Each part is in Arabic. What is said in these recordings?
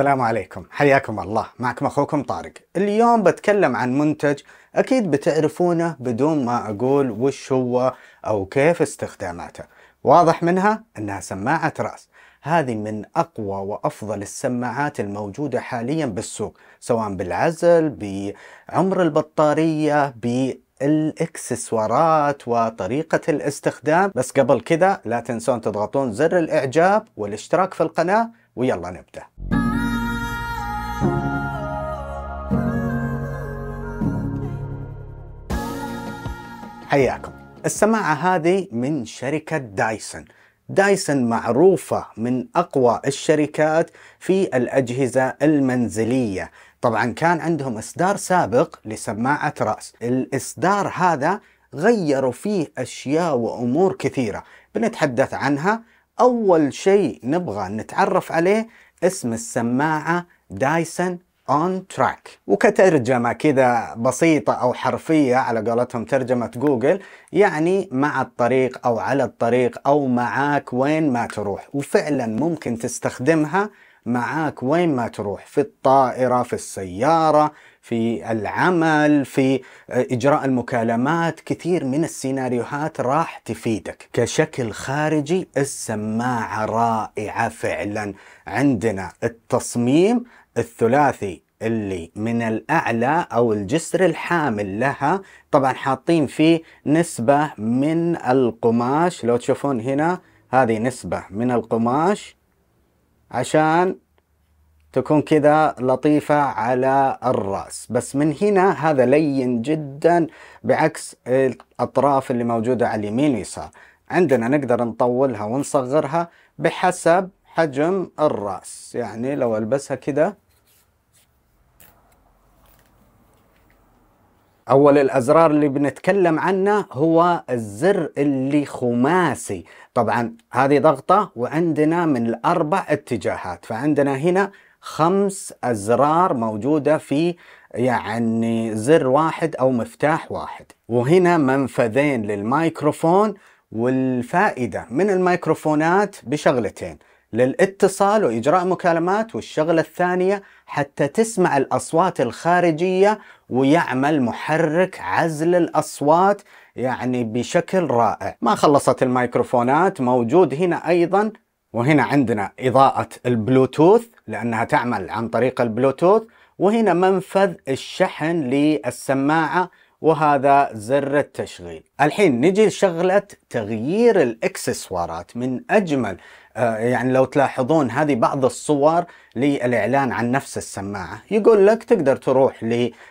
السلام عليكم حياكم الله معكم اخوكم طارق اليوم بتكلم عن منتج اكيد بتعرفونه بدون ما اقول وش هو او كيف استخداماته واضح منها انها سماعة راس هذه من اقوى وافضل السماعات الموجودة حاليا بالسوق سواء بالعزل بعمر البطارية ب الاكسسوارات وطريقة الاستخدام بس قبل كذا لا تنسون تضغطون زر الاعجاب والاشتراك في القناة ويلا نبدأ حياكم السماعة هذه من شركة دايسون دايسون معروفة من أقوى الشركات في الأجهزة المنزلية طبعا كان عندهم إصدار سابق لسماعة رأس الإصدار هذا غيروا فيه أشياء وأمور كثيرة بنتحدث عنها أول شيء نبغى نتعرف عليه اسم السماعة دايسون on track وكترجمة كده بسيطة أو حرفية على قولتهم ترجمة جوجل يعني مع الطريق أو على الطريق أو معاك وين ما تروح وفعلا ممكن تستخدمها معاك وين ما تروح في الطائرة في السيارة في العمل في آه، إجراء المكالمات كثير من السيناريوهات راح تفيدك كشكل خارجي السماعة رائعة فعلا عندنا التصميم الثلاثي اللي من الأعلى أو الجسر الحامل لها طبعا حاطين فيه نسبة من القماش لو تشوفون هنا هذه نسبة من القماش عشان تكون كذا لطيفة على الرأس بس من هنا هذا لين جدا بعكس الأطراف اللي موجودة على اليمين واليسار عندنا نقدر نطولها ونصغرها بحسب حجم الرأس يعني لو ألبسها كذا أول الأزرار اللي بنتكلم عنه هو الزر اللي خماسي طبعا هذه ضغطة وعندنا من الأربع اتجاهات فعندنا هنا خمس أزرار موجودة في يعني زر واحد أو مفتاح واحد وهنا منفذين للميكروفون والفائدة من الميكروفونات بشغلتين للاتصال وإجراء مكالمات والشغلة الثانية حتى تسمع الأصوات الخارجية ويعمل محرك عزل الأصوات يعني بشكل رائع ما خلصت الميكروفونات موجود هنا أيضا وهنا عندنا إضاءة البلوتوث لأنها تعمل عن طريق البلوتوث وهنا منفذ الشحن للسماعة وهذا زر التشغيل الحين نجي لشغلة تغيير الاكسسوارات من اجمل آه، يعني لو تلاحظون هذه بعض الصور للإعلان عن نفس السماعة يقول لك تقدر تروح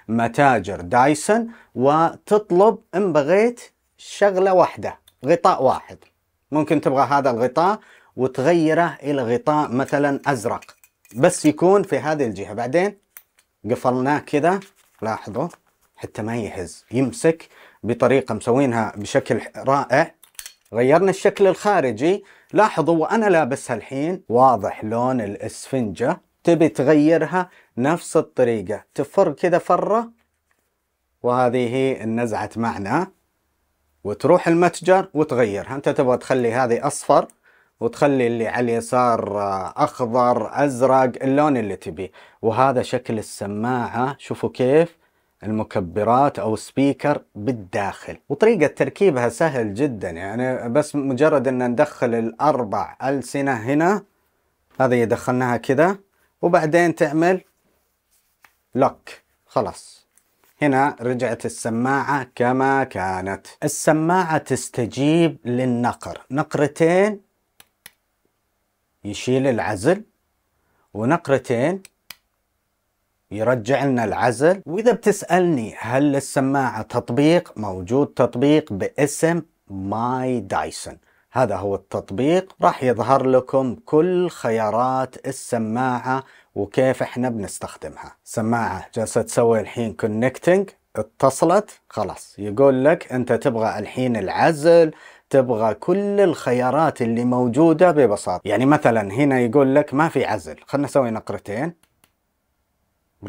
لمتاجر دايسون وتطلب إن بغيت شغلة واحدة غطاء واحد ممكن تبغى هذا الغطاء وتغيره إلى غطاء مثلا أزرق بس يكون في هذه الجهة بعدين قفلناه كذا لاحظوا حتى ما يهز يمسك بطريقه مسوينها بشكل رائع غيرنا الشكل الخارجي لاحظوا وانا لابسها الحين واضح لون الاسفنجه تبي تغيرها نفس الطريقه تفر كذا فره وهذه هي النزعه معنا وتروح المتجر وتغيرها انت تبغى تخلي هذه اصفر وتخلي اللي على اليسار اخضر ازرق اللون اللي تبيه وهذا شكل السماعه شوفوا كيف المكبرات او سبيكر بالداخل وطريقة تركيبها سهل جدا يعني بس مجرد ان ندخل الاربع السنة هنا هذه دخلناها كذا وبعدين تعمل لوك خلاص هنا رجعت السماعة كما كانت السماعة تستجيب للنقر نقرتين يشيل العزل ونقرتين يرجع لنا العزل واذا بتسالني هل السماعه تطبيق موجود تطبيق باسم ماي دايسون هذا هو التطبيق راح يظهر لكم كل خيارات السماعه وكيف احنا بنستخدمها سماعه جالسه تسوي الحين كونكتنج اتصلت خلاص يقول لك انت تبغى الحين العزل تبغى كل الخيارات اللي موجودة ببساطة يعني مثلا هنا يقول لك ما في عزل خلنا نسوي نقرتين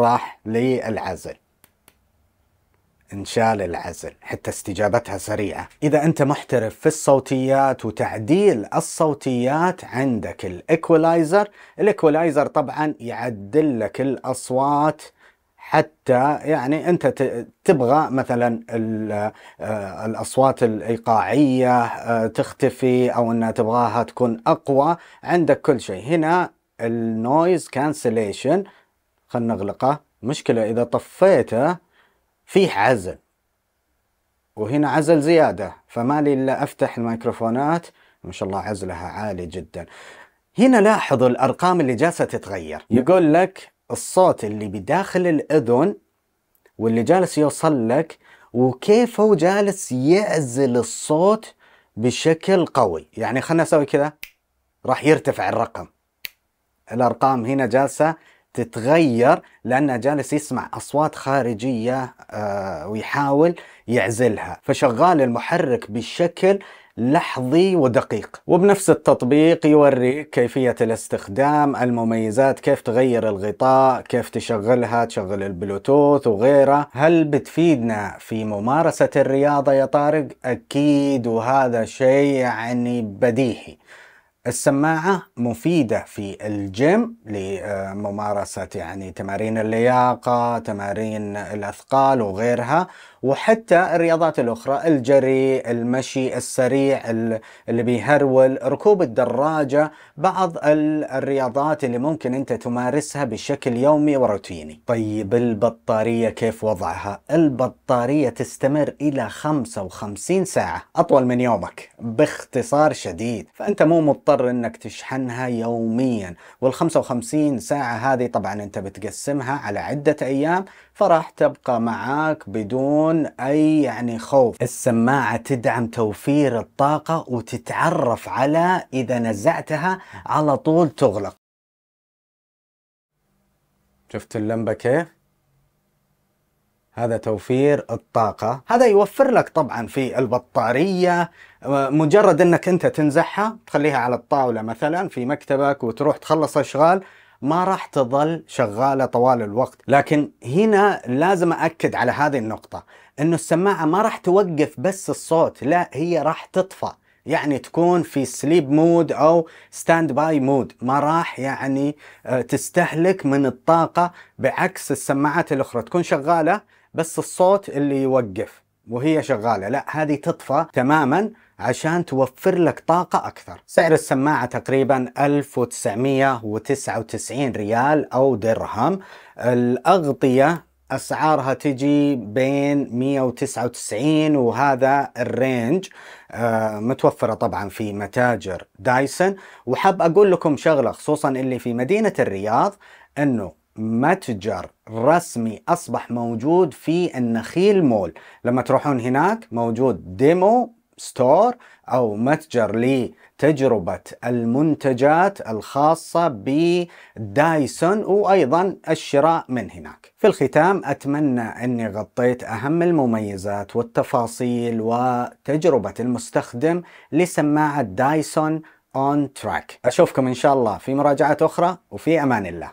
راح للعزل انشال العزل حتى استجابتها سريعة إذا أنت محترف في الصوتيات وتعديل الصوتيات عندك الإكولايزر الإكولايزر طبعا يعدل لك الأصوات حتى يعني انت تبغى مثلا آه، الاصوات الايقاعيه آه، تختفي او انها تبغاها تكون اقوى عندك كل شيء هنا النويز كانسليشن خلنا نغلقه مشكلة إذا طفيته فيه عزل وهنا عزل زيادة فما لي إلا أفتح الميكروفونات ما شاء الله عزلها عالي جدا هنا لاحظ الأرقام اللي جالسة تتغير يقول لك الصوت اللي بداخل الأذن واللي جالس يوصل لك وكيف هو جالس يعزل الصوت بشكل قوي يعني خلنا أسوي كذا راح يرتفع الرقم الأرقام هنا جالسة تتغير لأنه جالس يسمع أصوات خارجية آه، ويحاول يعزلها فشغال المحرك بشكل لحظي ودقيق وبنفس التطبيق يوريك كيفية الاستخدام المميزات كيف تغير الغطاء كيف تشغلها تشغل البلوتوث وغيره هل بتفيدنا في ممارسة الرياضة يا طارق؟ أكيد وهذا شيء يعني بديهي السماعة مفيدة في الجيم لممارسة يعني تمارين اللياقة تمارين الأثقال وغيرها وحتى الرياضات الأخرى الجري المشي السريع اللي بيهرول ركوب الدراجة بعض الرياضات اللي ممكن أنت تمارسها بشكل يومي وروتيني طيب البطارية كيف وضعها؟ البطارية تستمر إلى 55 ساعة أطول من يومك باختصار شديد فأنت مو مضطر تضطر انك تشحنها يوميا وال55 ساعة هذه طبعا انت بتقسمها على عدة ايام فراح تبقى معاك بدون اي يعني خوف السماعة تدعم توفير الطاقة وتتعرف على اذا نزعتها على طول تغلق شفت اللمبة كيف؟ هذا توفير الطاقة هذا يوفر لك طبعا في البطارية مجرد انك انت تنزعها تخليها على الطاولة مثلا في مكتبك وتروح تخلص اشغال ما راح تظل شغالة طوال الوقت لكن هنا لازم أكد على هذه النقطة أنه السماعة ما راح توقف بس الصوت لا هي راح تطفى يعني تكون في سليب مود او ستاند باي مود ما راح يعني آه، تستهلك من الطاقه بعكس السماعات الاخرى تكون شغاله بس الصوت اللي يوقف وهي شغالة لا هذه تطفى تماما عشان توفر لك طاقة أكثر سعر السماعة تقريبا 1999 ريال أو درهم الأغطية اسعارها تجي بين 199 وهذا الرينج آه، متوفره طبعا في متاجر دايسون وحاب اقول لكم شغله خصوصا اللي في مدينه الرياض انه متجر رسمي أصبح موجود في النخيل مول لما تروحون هناك موجود ديمو ستور أو متجر لتجربة المنتجات الخاصة بدايسون وأيضا الشراء من هناك في الختام أتمنى أني غطيت أهم المميزات والتفاصيل وتجربة المستخدم لسماعة دايسون اون تراك اشوفكم ان شاء الله في مراجعه اخرى وفي امان الله